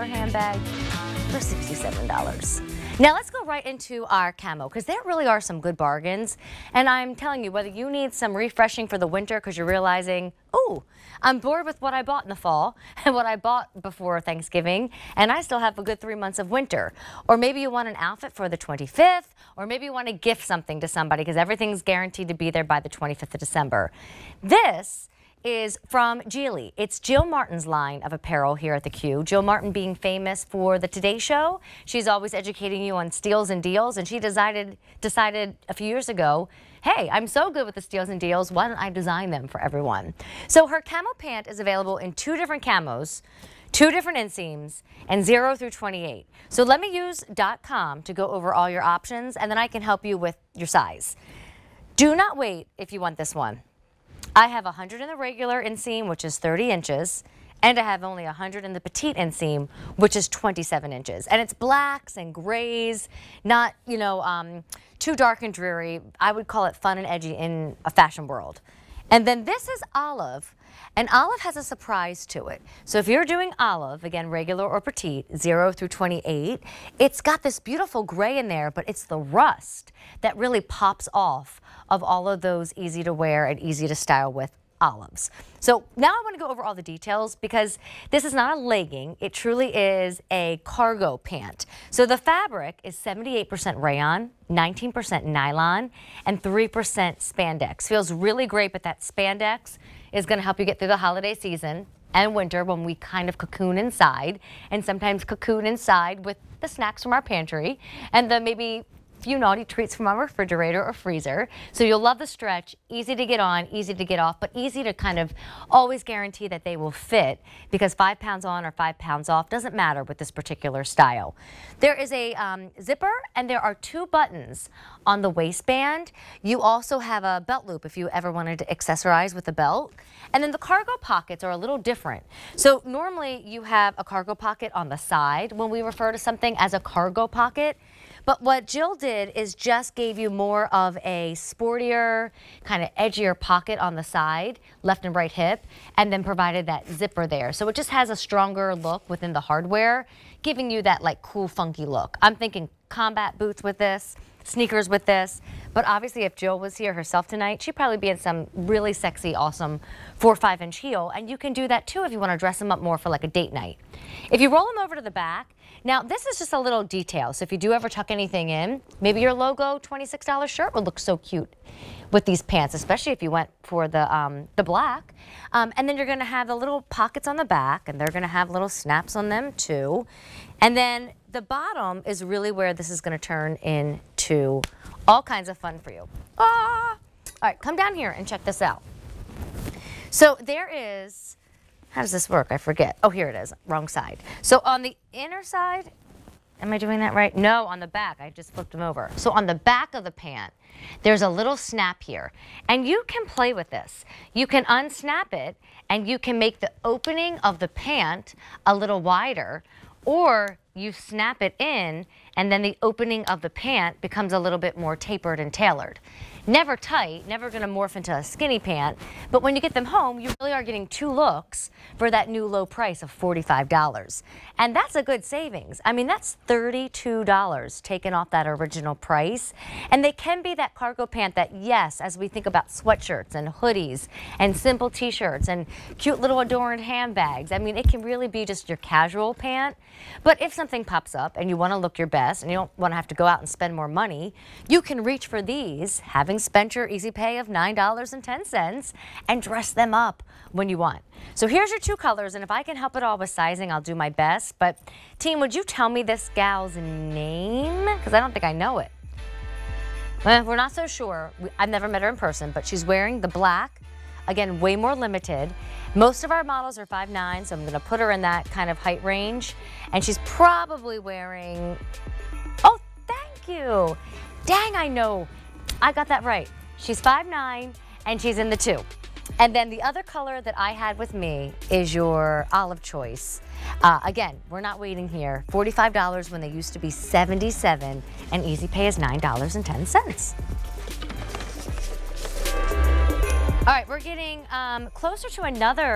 handbag for $67. Now let's go right into our camo because there really are some good bargains. And I'm telling you, whether you need some refreshing for the winter because you're realizing, oh, I'm bored with what I bought in the fall and what I bought before Thanksgiving, and I still have a good three months of winter. Or maybe you want an outfit for the 25th, or maybe you want to gift something to somebody because everything's guaranteed to be there by the 25th of December. This is from Geely. It's Jill Martin's line of apparel here at the Q. Jill Martin being famous for the Today Show. She's always educating you on steals and deals, and she decided decided a few years ago, hey, I'm so good with the steals and deals, why don't I design them for everyone? So her camo pant is available in two different camos, two different inseams, and 0 through 28. So let me use .com to go over all your options, and then I can help you with your size. Do not wait if you want this one. I have 100 in the regular inseam, which is 30 inches, and I have only 100 in the petite inseam, which is 27 inches. And it's blacks and grays, not, you know, um, too dark and dreary. I would call it fun and edgy in a fashion world. And then this is olive. And olive has a surprise to it. So if you're doing olive, again, regular or petite, 0 through 28, it's got this beautiful gray in there, but it's the rust that really pops off of all of those easy to wear and easy to style with olives. So now I want to go over all the details because this is not a legging. It truly is a cargo pant. So the fabric is 78% rayon, 19% nylon, and 3% spandex. Feels really great, but that spandex is going to help you get through the holiday season and winter when we kind of cocoon inside and sometimes cocoon inside with the snacks from our pantry and the maybe few naughty treats from our refrigerator or freezer. So you'll love the stretch, easy to get on, easy to get off, but easy to kind of always guarantee that they will fit because five pounds on or five pounds off doesn't matter with this particular style. There is a um, zipper and there are two buttons on the waistband. You also have a belt loop if you ever wanted to accessorize with a belt. And then the cargo pockets are a little different. So normally you have a cargo pocket on the side when we refer to something as a cargo pocket. But what Jill did is just gave you more of a sportier, kind of edgier pocket on the side, left and right hip, and then provided that zipper there. So it just has a stronger look within the hardware, giving you that like cool, funky look. I'm thinking combat boots with this sneakers with this. But obviously, if Jill was here herself tonight, she'd probably be in some really sexy, awesome four five inch heel. And you can do that too if you want to dress them up more for like a date night. If you roll them over to the back, now this is just a little detail. So if you do ever tuck anything in, maybe your logo $26 shirt would look so cute with these pants, especially if you went for the, um, the black. Um, and then you're going to have the little pockets on the back and they're going to have little snaps on them too. And then the bottom is really where this is going to turn in all kinds of fun for you. Ah! All right, come down here and check this out. So there is, how does this work? I forget. Oh, here it is, wrong side. So on the inner side, am I doing that right? No, on the back, I just flipped them over. So on the back of the pant, there's a little snap here. And you can play with this. You can unsnap it and you can make the opening of the pant a little wider or you snap it in and then the opening of the pant becomes a little bit more tapered and tailored never tight, never going to morph into a skinny pant. But when you get them home, you really are getting two looks for that new low price of $45. And that's a good savings. I mean, that's $32 taken off that original price. And they can be that cargo pant that, yes, as we think about sweatshirts and hoodies and simple t-shirts and cute little adorned handbags. I mean, it can really be just your casual pant. But if something pops up and you want to look your best and you don't want to have to go out and spend more money, you can reach for these, having Having spent your easy pay of $9.10 and dress them up when you want. So here's your two colors, and if I can help at all with sizing, I'll do my best. But team, would you tell me this gal's name? Because I don't think I know it. Well, we're not so sure. I've never met her in person, but she's wearing the black, again, way more limited. Most of our models are 5'9", so I'm going to put her in that kind of height range. And she's probably wearing, oh, thank you. Dang, I know I got that right. She's 5'9", and she's in the two. And then the other color that I had with me is your olive choice. Uh, again, we're not waiting here. $45 when they used to be 77 and easy pay is $9.10. All right, we're getting um, closer to another